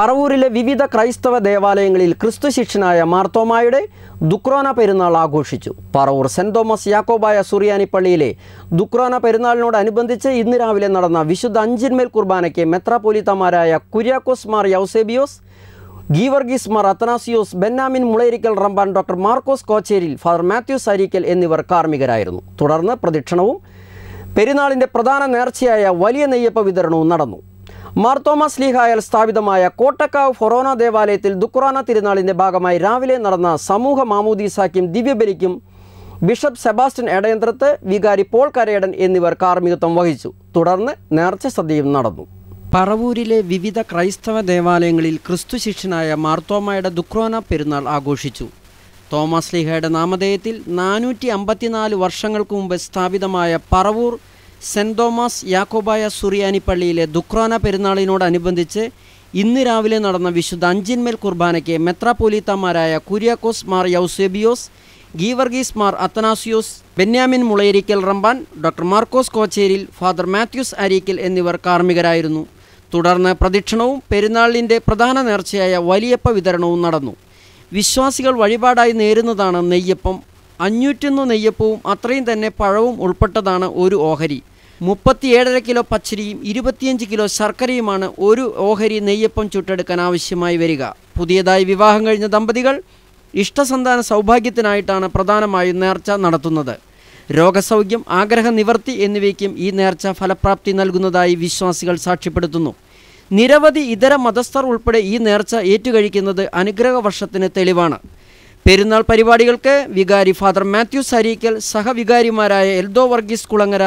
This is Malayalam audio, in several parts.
പറവൂരിലെ വിവിധ ക്രൈസ്തവ ദേവാലയങ്ങളിൽ ക്രിസ്തു ശിക്ഷനായ മാർത്തോമായുടെ ദുക്രോന പെരുന്നാൾ ആഘോഷിച്ചു പറവൂർ സെൻറ് തോമസ് യാക്കോബായ സുറിയാനി പള്ളിയിലെ ദുക്രോന പെരുന്നാളിനോടനുബന്ധിച്ച് ഇന്ന് രാവിലെ നടന്ന വിശുദ്ധ അഞ്ചിന്മേൽ കുർബാനയ്ക്ക് മെത്രാപോലിത്തമാരായ കുര്യാക്കോസ് മാർ യൗസേബിയോസ് ഗീവർഗീസ് മാർ അത്തനാസിയോസ് ബെന്നാമിൻ മുളയിരിക്കൽ റമ്പാൻ ഡോക്ടർ മാർക്കോസ് കോച്ചേരിൽ ഫാദർ മാത്യു അരീക്കൽ എന്നിവർ കാർമ്മികരായിരുന്നു തുടർന്ന് പ്രദക്ഷിണവും പെരുന്നാളിൻ്റെ പ്രധാന നേർച്ചയായ വലിയ നെയ്യപ്പ വിതരണവും നടന്നു മാർത്തോമ സ്ലീഹായാൽ സ്ഥാപിതമായ കോട്ടക്കാവ് ഫൊറോന ദേവാലയത്തിൽ ദുഖുറാന തിരുനാളിൻ്റെ ഭാഗമായി രാവിലെ നടന്ന സമൂഹ മാമൂദീസാക്കിയും ദിവ്യബലിക്കും ബിഷപ്പ് സെബാസ്റ്റ്യൻ എടയന്ത്രത്ത് വികാരി പോൾ കരയടൻ എന്നിവർ കാർമ്മികത്വം വഹിച്ചു തുടർന്ന് നേർച്ച സദ്യയും നടന്നു പറവൂരിലെ വിവിധ ക്രൈസ്തവ ദേവാലയങ്ങളിൽ ക്രിസ്തു ശിഷ്യനായ മാർത്തോമയുടെ ദുക്രോന പെരുന്നാൾ ആഘോഷിച്ചു തോമസ് ലീഹയുടെ നാമധേയത്തിൽ നാനൂറ്റി അമ്പത്തിനാല് വർഷങ്ങൾക്ക് മുമ്പ് സ്ഥാപിതമായ പറവൂർ സെൻറ് തോമസ് യാക്കോബായ സുറിയാനി പള്ളിയിലെ ദുക്രാന പെരുന്നാളിനോടനുബന്ധിച്ച് ഇന്ന് രാവിലെ നടന്ന വിശുദ്ധ അഞ്ചിന്മേൽ കുർബാനയ്ക്ക് മെത്രാപോലീത്തമാരായ കുര്യാക്കോസ് മാർ യൗസേബിയോസ് ഗീവർഗീസ് മാർ അത്തനാസിയോസ് ബെന്യാമിൻ മുളയരിക്കൽ റംബാൻ ഡോക്ടർ മാർക്കോസ് കോച്ചേരിൽ ഫാദർ മാത്യൂസ് അരീക്കൽ എന്നിവർ കാർമ്മികരായിരുന്നു തുടർന്ന് പ്രദക്ഷിണവും പെരുന്നാളിൻ്റെ പ്രധാന നേർച്ചയായ വലിയപ്പ വിതരണവും നടന്നു വിശ്വാസികൾ വഴിപാടായി നേരുന്നതാണ് നെയ്യപ്പം അഞ്ഞൂറ്റൊന്ന് നെയ്യപ്പവും അത്രയും തന്നെ പഴവും ഉൾപ്പെട്ടതാണ് ഒരു ഓഹരി മുപ്പത്തിയേഴര കിലോ പച്ചരിയും ഇരുപത്തിയഞ്ച് കിലോ ശർക്കരയുമാണ് ഒരു ഓഹരി നെയ്യപ്പം ചുട്ടെടുക്കാൻ ആവശ്യമായി വരിക പുതിയതായി വിവാഹം കഴിഞ്ഞ ദമ്പതികൾ ഇഷ്ടസന്താന സൗഭാഗ്യത്തിനായിട്ടാണ് പ്രധാനമായും നേർച്ച നടത്തുന്നത് രോഗസൗഖ്യം ആഗ്രഹ നിവർത്തി എന്നിവയ്ക്കും ഈ നേർച്ച ഫലപ്രാപ്തി നൽകുന്നതായി വിശ്വാസികൾ സാക്ഷ്യപ്പെടുത്തുന്നു നിരവധി ഇതര മതസ്ഥർ ഉൾപ്പെടെ ഈ നേർച്ച ഏറ്റുകഴിക്കുന്നത് അനുഗ്രഹ വർഷത്തിന് തെളിവാണ് പെരുന്നാൾ പരിപാടികൾക്ക് വികാരി ഫാദർ മാത്യു സരീക്കൽ സഹവികാരിമാരായ എൽദോ വർഗീസ് കുളങ്ങര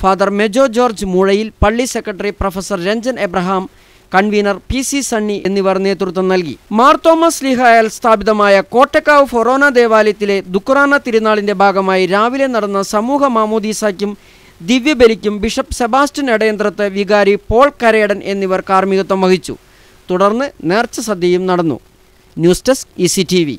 ഫാദർ മെജോ ജോർജ് മൂഴയിൽ പള്ളി secretary professor Ranjan Abraham convener P C Sunny എന്നിവർ നേതൃത്വം നൽകി മാർ തോമസ് ലിഹായാൽ സ്ഥാപിതമായ കോട്ടക്കാവ് ഫൊറോന ദേവാലയത്തിലെ ദുക്കുറാന തിരുനാളിന്റെ ഭാഗമായി രാവിലെ നടന്ന സമൂഹ മാമോദീസയ്ക്കും ദിവ്യബലിക്കും ബിഷപ്പ് സെബാസ്റ്റ്യൻ ഇടയന്ത്രത്ത് വികാരി പോൾ കരേടൻ എന്നിവർ കാർമ്മികത്വം വഹിച്ചു തുടർന്ന് നേർച്ച സദ്യയും നടന്നു ന്യൂസ് ഡെസ്ക് ഇ സി